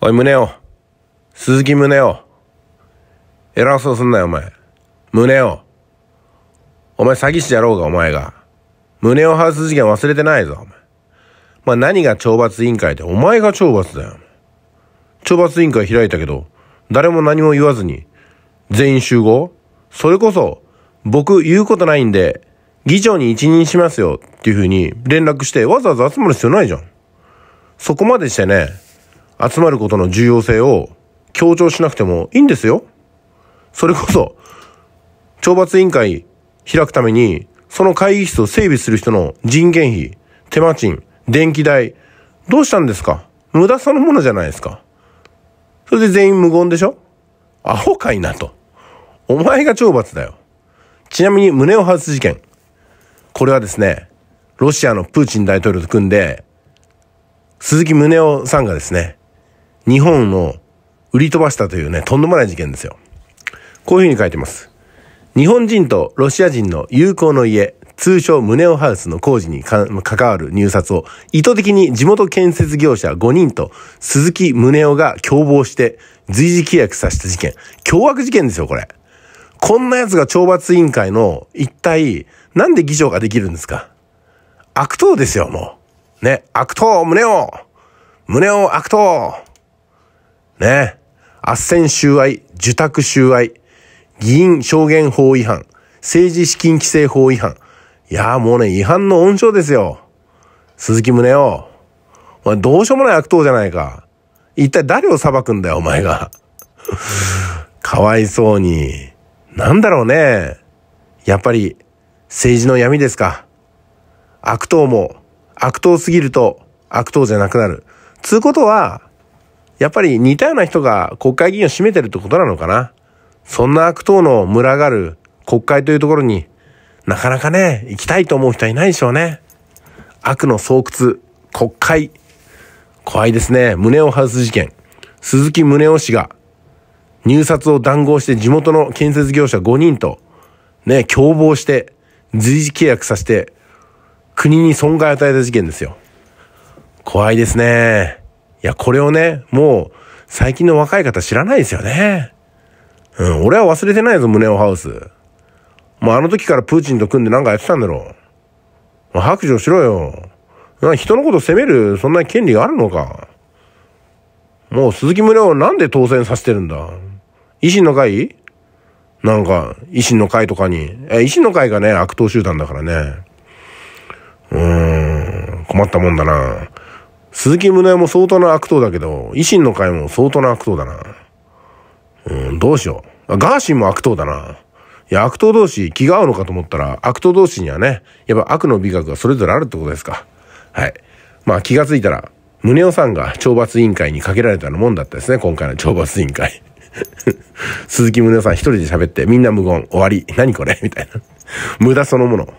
おい、胸を。鈴木胸を。偉そうすんなよ、お前。胸を。お前詐欺師じゃろうが、お前が。胸を外す事件忘れてないぞ、お前。まあ、何が懲罰委員会って、お前が懲罰だよ。懲罰委員会開いたけど、誰も何も言わずに、全員集合それこそ、僕言うことないんで、議長に一任しますよっていうふうに連絡して、わざわざ集まる必要ないじゃん。そこまでしてね、集まることの重要性を強調しなくてもいいんですよ。それこそ、懲罰委員会開くために、その会議室を整備する人の人件費、手間賃、電気代、どうしたんですか無駄そのものじゃないですか。それで全員無言でしょアホかいなと。お前が懲罰だよ。ちなみに胸を外す事件。これはですね、ロシアのプーチン大統領と組んで、鈴木宗男さんがですね、日本を売り飛ばしたというね、とんでもない事件ですよ。こういうふうに書いてます。日本人とロシア人の友好の家、通称ムネオハウスの工事に関わる入札を意図的に地元建設業者5人と鈴木宗男が共謀して随時契約させた事件。凶悪事件ですよ、これ。こんな奴が懲罰委員会の一体、なんで議長ができるんですか悪党ですよ、もう。ね、悪党、胸を胸を悪党ね。斡旋収賄、受託収賄、議員証言法違反、政治資金規正法違反。いやーもうね、違反の温床ですよ。鈴木宗男。お前どうしようもない悪党じゃないか。一体誰を裁くんだよ、お前が。かわいそうに。なんだろうね。やっぱり、政治の闇ですか。悪党も、悪党すぎると、悪党じゃなくなる。つうことは、やっぱり似たような人が国会議員を占めてるってことなのかな。そんな悪党の群がる国会というところになかなかね、行きたいと思う人はいないでしょうね。悪の巣窟、国会。怖いですね。胸をハウス事件。鈴木宗男氏が入札を談合して地元の建設業者5人とね、共謀して随時契約させて国に損害を与えた事件ですよ。怖いですね。いや、これをね、もう、最近の若い方知らないですよね。うん、俺は忘れてないぞ、胸をハウス。もうあの時からプーチンと組んでなんかやってたんだろう。白状しろよ。な人のこと責める、そんな権利があるのか。もう鈴木胸をなんで当選させてるんだ維新の会なんか、維新の会とかに。え、維新の会がね、悪党集団だからね。うーん、困ったもんだな。鈴木宗男も相当な悪党だけど、維新の会も相当な悪党だな。うん、どうしよう。ガーシーも悪党だな。いや、悪党同士気が合うのかと思ったら、悪党同士にはね、やっぱ悪の美学がそれぞれあるってことですか。はい。まあ気がついたら、宗男さんが懲罰委員会にかけられたもんだったですね、今回の懲罰委員会。鈴木宗男さん一人で喋って、みんな無言、終わり。何これみたいな。無駄そのもの。